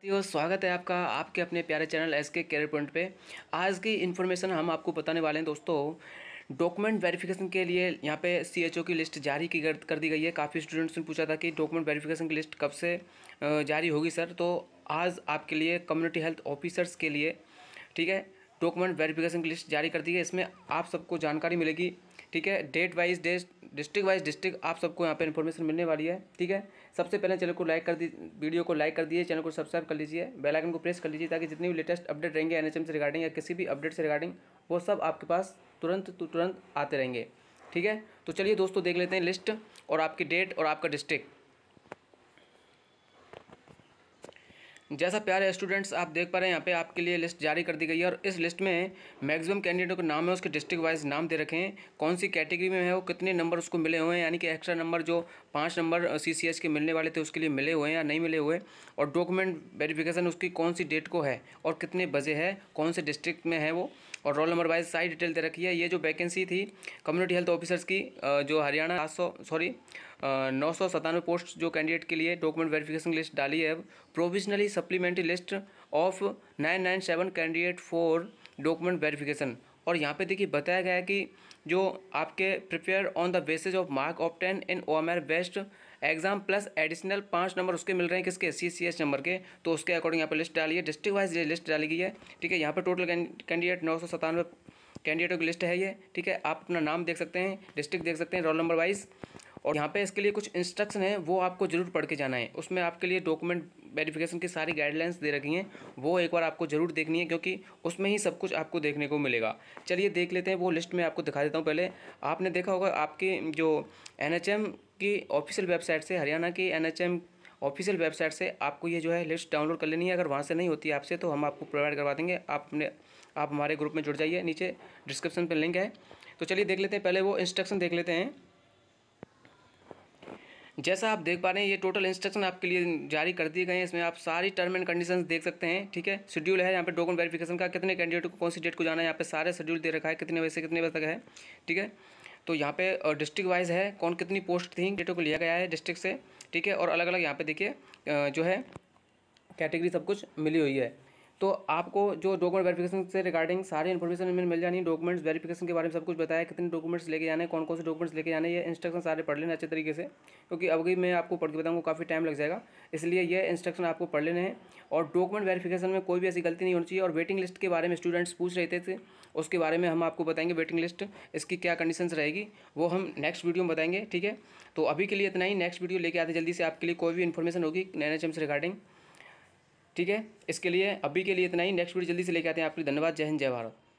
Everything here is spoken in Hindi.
साथियों स्वागत है आपका आपके अपने प्यारे channel S K career point पे आज की इन्फॉर्मेशन हम आपको बताने वाले हैं दोस्तों डॉक्यूमेंट वेरिफिकेशन के लिए यहाँ पे सीएचओ की लिस्ट जारी की कर दी गई है काफ़ी स्टूडेंट्स ने पूछा था कि डॉक्यूमेंट वेरिफिकेशन की लिस्ट कब से जारी होगी सर तो आज आपके लिए कम्युनिटी हेल्थ ऑफिसर्स के लिए ठीक है डॉक्यूमेंट वेरिफिकेशन की लिस्ट जारी कर दी है इसमें आप सबको जानकारी मिलेगी ठीक है date wise date district wise district आप सबको यहाँ पे इन्फॉर्मेशन मिलने वाली है ठीक है सबसे पहले चैनल को लाइक कर दी वीडियो को लाइक कर दीजिए चैनल को सब्सक्राइब कर लीजिए बेल आइकन को प्रेस कर लीजिए ताकि जितनी भी लेटेस्ट अपडेट रहेंगे एनएचएम से रिगार्डिंग या किसी भी अपडेट से रिगार्डिंग वो सब आपके पास तुरंत तुरंत आते रहेंगे ठीक है तो चलिए दोस्तों देख लेते हैं लिस्ट और आपकी डेट और आपका डिस्ट्रिक्ट जैसा प्यारे स्टूडेंट्स आप देख पा रहे हैं यहाँ पे आपके लिए लिस्ट जारी कर दी गई है और इस लिस्ट में मैक्सिमम कैंडिडेट को नाम है उसके डिस्ट्रिक्ट वाइज नाम दे रखे हैं कौन सी कैटेगरी में है वो कितने नंबर उसको मिले हुए हैं यानी कि एक्स्ट्रा नंबर जो पाँच नंबर सी के मिलने वाले थे उसके लिए मिले हुए हैं या नहीं मिले हुए और डॉक्यूमेंट वेरीफिकेशन उसकी कौन सी डेट को है और कितने बजे है कौन से डिस्ट्रिक्ट में है वो और रोल नंबर वाइज सारी डिटेल दे रखी है ये जो वैकेंसी थी कम्युनिटी हेल्थ ऑफिसर्स की जो हरियाणा सात सॉरी नौ सौ सतानवे पोस्ट जो कैंडिडेट के लिए डॉक्यूमेंट वेरिफिकेशन लिस्ट डाली है provisionally supplementary list of nine nine seven candidate for document verification और यहाँ पे देखिए बताया गया है कि जो आपके prepare on the basis of mark of ten in O R best exam plus additional पाँच नंबर उसके मिल रहे हैं किसके सी सी एस नंबर के तो उसके अकॉर्डिंग यहाँ पर लिस्ट डाली है डिस्ट्रिक्ट वाइज ये लिस्ट डाली गई है ठीक है यहाँ पर टोटल कैंडिडेट नौ सौ सतानवे कैंडिडेटों की लिस्ट है ये ठीक है आप अपना नाम देख सकते हैं डिस्ट्रिक्ट देख सकते हैं रोल नंबर वाइज और यहाँ पे इसके लिए कुछ इंस्ट्रक्शन है वो आपको ज़रूर पढ़ के जाना है उसमें आपके लिए डॉक्यूमेंट वेरिफिकेशन की सारी गाइडलाइंस दे रखी हैं वो एक बार आपको ज़रूर देखनी है क्योंकि उसमें ही सब कुछ आपको देखने को मिलेगा चलिए देख लेते हैं वो लिस्ट में आपको दिखा देता हूँ पहले आपने देखा होगा आपके जो एन की ऑफिशियल वेबसाइट से हरियाणा की एन ऑफिशियल वेबसाइट से आपको ये जो है लिस्ट डाउनलोड कर लेनी है अगर वहाँ से नहीं होती आपसे तो हम आपको प्रोवाइड करवा देंगे आप अपने आप हमारे ग्रुप में जुड़ जाइए नीचे डिस्क्रिप्शन पर लिंक है तो चलिए देख लेते हैं पहले वो इंस्ट्रक्शन देख लेते हैं जैसा आप देख पा रहे हैं ये टोटल इंस्ट्रक्शन आपके लिए जारी कर दिए गए हैं इसमें आप सारी टर्म एंड कंडीशंस देख सकते हैं ठीक है शेड्यूल है यहाँ पे डॉक्यूमेंट वेरिफिकेशन का कितने कैंडिडेट को कौन सी डेट को जाना है यहाँ पे सारे शेड्यूल दे रखा है कितने बजे से कितने बजे तक है ठीक है तो यहाँ पे डिस्ट्रिक्ट वाइज है कौन कितनी पोस्ट थी डेटों को लिया गया है डिस्ट्रिक्ट से ठीक है और अलग अलग यहाँ पे देखिए जो है कैटेगरी सब कुछ मिली हुई है तो आपको जो डॉक्यूमेंट वेरिफिकेशन से रिगार्डिंग सारी इन्फॉर्मेशन हमें मिल जानी डॉक्यूमेंट्स वेरिफिकेशन के बारे में सब कुछ बताया कितने डॉक्यूमेंट्स लेके जाने कौन कौन से डॉक्यूमेंट्स लेके जाने ये इंस्ट्रक्शन सारे पढ़ लेने अच्छे तरीके से क्योंकि अभी मैं आपको पढ़ के बताऊँगा काफ़ी टाइम लग जाएगा इसलिए ये इंस्ट्रक्शन आपको पढ़ लेने हैं और डॉक्यूमेंट वेरीफिकेशन में कोई भी ऐसी गलती नहीं होनी चाहिए और वेटिंग लिस्ट के बारे में स्टूडेंट्स पूछ रहे थे उसके बारे में हम आपको बताएंगे वेटिंग लिस्ट इसकी क्या कंडीशन रहेगी वो हम नेक्स्ट वीडियो में बताएंगे ठीक है तो अभी के लिए इतना ही नेक्स्ट वीडियो लेके आते जल्दी से आपके लिए कोई भी इन्फॉर्मेशन होगी नैन से रिगार्डिंग ठीक है इसके लिए अभी के लिए इतना ही नेक्स्ट वीडियो जल्दी से लेके आते हैं आपके लिए धन्यवाद जय हिंद जय भारत